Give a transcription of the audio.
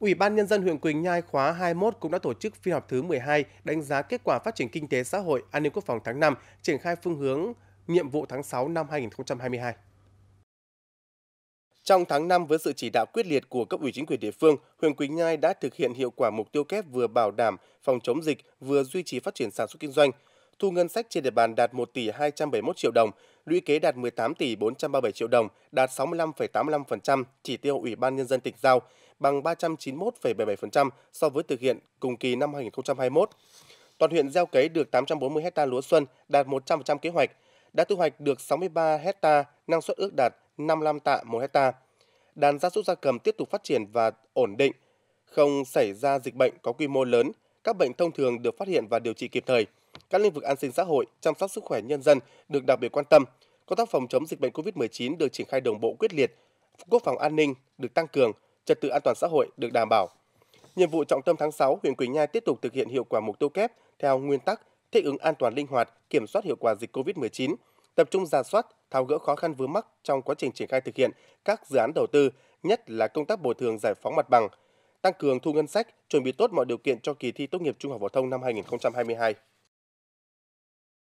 Ủy ban Nhân dân huyện Quỳnh Nhai khóa 21 cũng đã tổ chức phiên họp thứ 12 đánh giá kết quả phát triển kinh tế xã hội, an ninh quốc phòng tháng 5, triển khai phương hướng nhiệm vụ tháng 6 năm 2022. Trong tháng 5 với sự chỉ đạo quyết liệt của cấp ủy chính quyền địa phương, huyện Quỳnh Nhai đã thực hiện hiệu quả mục tiêu kép vừa bảo đảm phòng chống dịch, vừa duy trì phát triển sản xuất kinh doanh thu ngân sách trên địa bàn đạt 1 tỷ 271 triệu đồng, lũy kế đạt 18 tỷ 437 triệu đồng, đạt 65,85% chỉ tiêu Ủy ban Nhân dân tỉnh giao, bằng 391,77% so với thực hiện cùng kỳ năm 2021. Toàn huyện gieo cấy được 840 hecta lúa xuân, đạt 100% kế hoạch, đã thu hoạch được 63 hecta, năng suất ước đạt 55 tạ 1 hecta. Đàn gia súc gia cầm tiếp tục phát triển và ổn định, không xảy ra dịch bệnh có quy mô lớn, các bệnh thông thường được phát hiện và điều trị kịp thời – các lĩnh vực an sinh xã hội, chăm sóc sức khỏe nhân dân được đặc biệt quan tâm. Công tác phòng chống dịch bệnh COVID-19 được triển khai đồng bộ quyết liệt, quốc phòng an ninh được tăng cường, trật tự an toàn xã hội được đảm bảo. Nhiệm vụ trọng tâm tháng 6, huyện Quỳnh Nhai tiếp tục thực hiện hiệu quả mục tiêu kép theo nguyên tắc thích ứng an toàn linh hoạt, kiểm soát hiệu quả dịch COVID-19, tập trung ra soát, tháo gỡ khó khăn vướng mắc trong quá trình triển khai thực hiện các dự án đầu tư, nhất là công tác bồi thường giải phóng mặt bằng, tăng cường thu ngân sách, chuẩn bị tốt mọi điều kiện cho kỳ thi tốt nghiệp trung học phổ thông năm 2022.